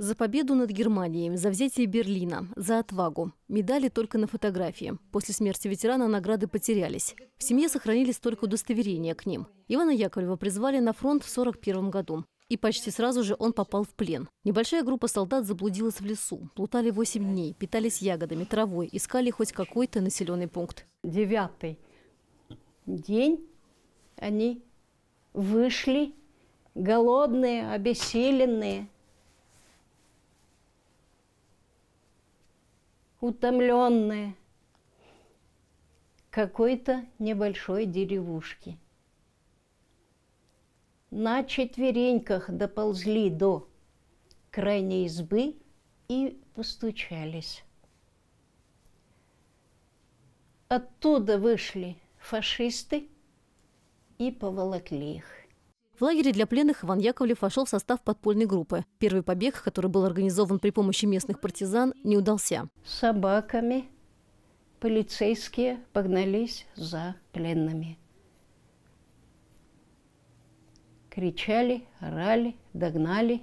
За победу над Германией, за взятие Берлина, за отвагу. Медали только на фотографии. После смерти ветерана награды потерялись. В семье сохранились только удостоверения к ним. Ивана Яковлева призвали на фронт в 1941 году. И почти сразу же он попал в плен. Небольшая группа солдат заблудилась в лесу. Плутали 8 дней, питались ягодами, травой, искали хоть какой-то населенный пункт. Девятый день они вышли голодные, обессиленные – утомленные какой-то небольшой деревушки. На четвереньках доползли до крайней избы и постучались. Оттуда вышли фашисты и поволокли их. В лагере для пленных Иван Яковлев вошел в состав подпольной группы. Первый побег, который был организован при помощи местных партизан, не удался. собаками полицейские погнались за пленными. Кричали, орали, догнали.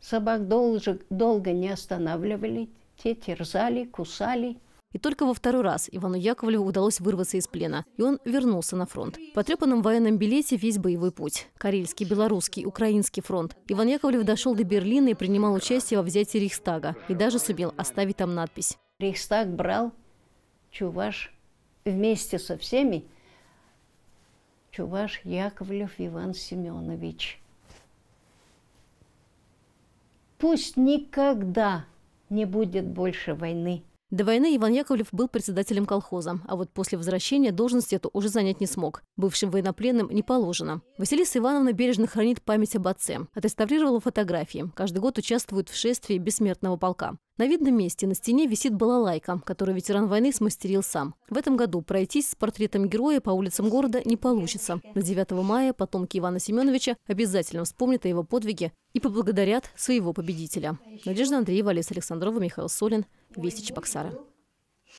Собак долго, долго не останавливали, те терзали, кусали – и только во второй раз Ивану Яковлеву удалось вырваться из плена, и он вернулся на фронт. В потрепанном военном билете весь боевой путь. Карельский, белорусский, украинский фронт. Иван Яковлев дошел до Берлина и принимал участие во взятии Рейхстага. И даже сумел оставить там надпись. Рейхстаг брал Чуваш вместе со всеми. Чуваш Яковлев Иван Семенович. Пусть никогда не будет больше войны до войны Иван Яковлев был председателем колхоза, а вот после возвращения должность эту уже занять не смог. Бывшим военнопленным не положено. Василиса Ивановна бережно хранит память об отце. Отреставрировала фотографии. Каждый год участвует в шествии бессмертного полка. На видном месте на стене висит балалайка, которую ветеран войны смастерил сам. В этом году пройтись с портретом героя по улицам города не получится. На 9 мая потомки Ивана Семеновича обязательно вспомнят о его подвиге и поблагодарят своего победителя. Надежда Андреева, Олеся Александрова, Михаил Солин, Вести Чебоксары.